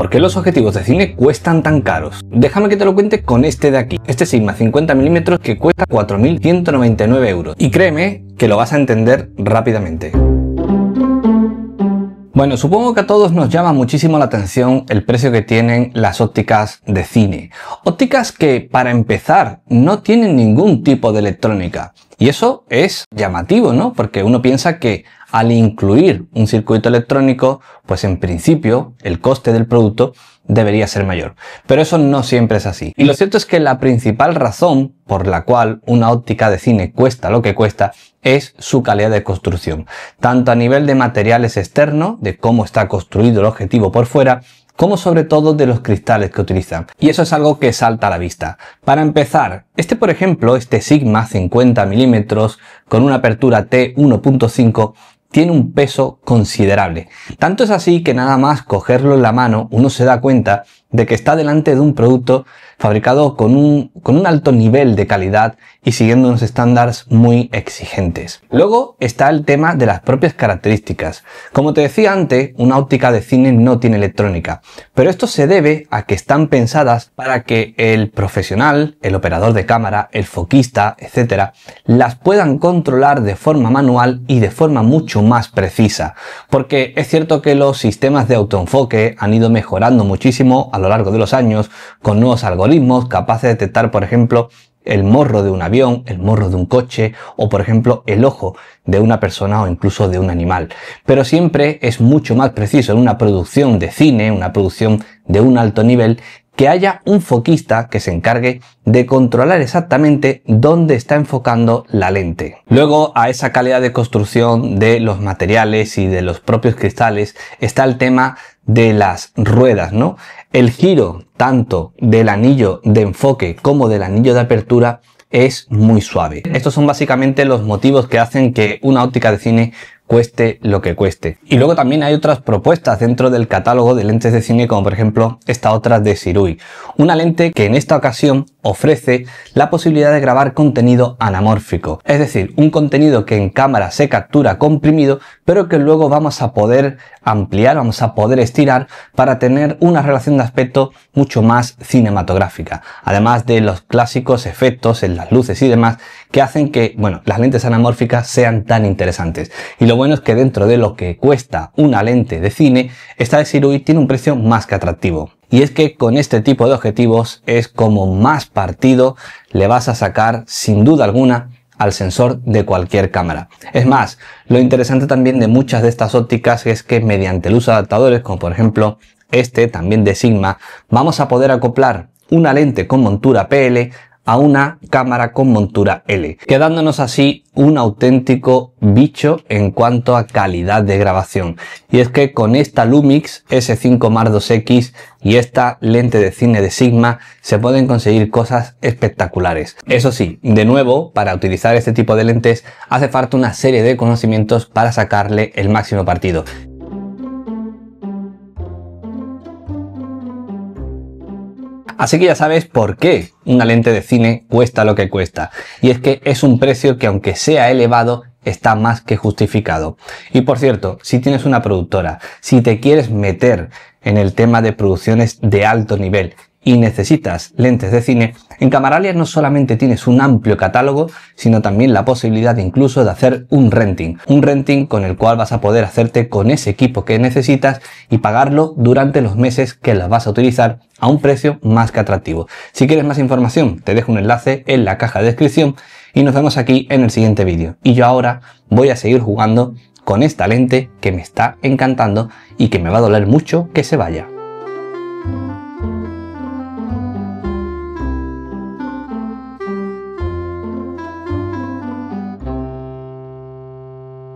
¿Por qué los objetivos de cine cuestan tan caros? Déjame que te lo cuente con este de aquí, este Sigma 50mm que cuesta 4.199 euros. Y créeme que lo vas a entender rápidamente. Bueno, supongo que a todos nos llama muchísimo la atención el precio que tienen las ópticas de cine. Ópticas que, para empezar, no tienen ningún tipo de electrónica. Y eso es llamativo, ¿no? Porque uno piensa que al incluir un circuito electrónico, pues en principio el coste del producto debería ser mayor. Pero eso no siempre es así. Y lo cierto es que la principal razón por la cual una óptica de cine cuesta lo que cuesta es su calidad de construcción, tanto a nivel de materiales externos, de cómo está construido el objetivo por fuera, como sobre todo de los cristales que utilizan. Y eso es algo que salta a la vista. Para empezar, este por ejemplo, este Sigma 50 milímetros con una apertura T1.5, tiene un peso considerable. Tanto es así que nada más cogerlo en la mano uno se da cuenta de que está delante de un producto fabricado con un, con un alto nivel de calidad y siguiendo unos estándares muy exigentes. Luego está el tema de las propias características. Como te decía antes, una óptica de cine no tiene electrónica, pero esto se debe a que están pensadas para que el profesional, el operador de cámara, el foquista, etcétera, las puedan controlar de forma manual y de forma mucho más precisa, porque es cierto que los sistemas de autoenfoque han ido mejorando muchísimo a lo largo de los años con nuevos algoritmos capaces de detectar, por ejemplo, el morro de un avión, el morro de un coche o por ejemplo el ojo de una persona o incluso de un animal. Pero siempre es mucho más preciso en una producción de cine, una producción de un alto nivel, que haya un foquista que se encargue de controlar exactamente dónde está enfocando la lente. Luego a esa calidad de construcción de los materiales y de los propios cristales está el tema de las ruedas, ¿no? El giro tanto del anillo de enfoque como del anillo de apertura es muy suave. Estos son básicamente los motivos que hacen que una óptica de cine cueste lo que cueste. Y luego también hay otras propuestas dentro del catálogo de lentes de cine, como por ejemplo esta otra de Sirui. Una lente que en esta ocasión ofrece la posibilidad de grabar contenido anamórfico, es decir, un contenido que en cámara se captura comprimido, pero que luego vamos a poder ampliar, vamos a poder estirar para tener una relación de aspecto mucho más cinematográfica. Además de los clásicos efectos en las luces y demás que hacen que, bueno, las lentes anamórficas sean tan interesantes. Y lo bueno es que dentro de lo que cuesta una lente de cine, esta de Sirui tiene un precio más que atractivo. Y es que con este tipo de objetivos es como más partido le vas a sacar sin duda alguna al sensor de cualquier cámara. Es más, lo interesante también de muchas de estas ópticas es que mediante el uso de adaptadores, como por ejemplo este también de Sigma, vamos a poder acoplar una lente con montura PL a una cámara con montura L, quedándonos así un auténtico bicho en cuanto a calidad de grabación. Y es que con esta Lumix S5 Mar 2X y esta lente de cine de Sigma se pueden conseguir cosas espectaculares. Eso sí, de nuevo, para utilizar este tipo de lentes hace falta una serie de conocimientos para sacarle el máximo partido. Así que ya sabes por qué una lente de cine cuesta lo que cuesta. Y es que es un precio que aunque sea elevado, está más que justificado. Y por cierto, si tienes una productora, si te quieres meter en el tema de producciones de alto nivel y necesitas lentes de cine, en Camaralia no solamente tienes un amplio catálogo, sino también la posibilidad incluso de hacer un renting. Un renting con el cual vas a poder hacerte con ese equipo que necesitas y pagarlo durante los meses que las vas a utilizar a un precio más que atractivo. Si quieres más información, te dejo un enlace en la caja de descripción y nos vemos aquí en el siguiente vídeo. Y yo ahora voy a seguir jugando con esta lente que me está encantando y que me va a doler mucho que se vaya.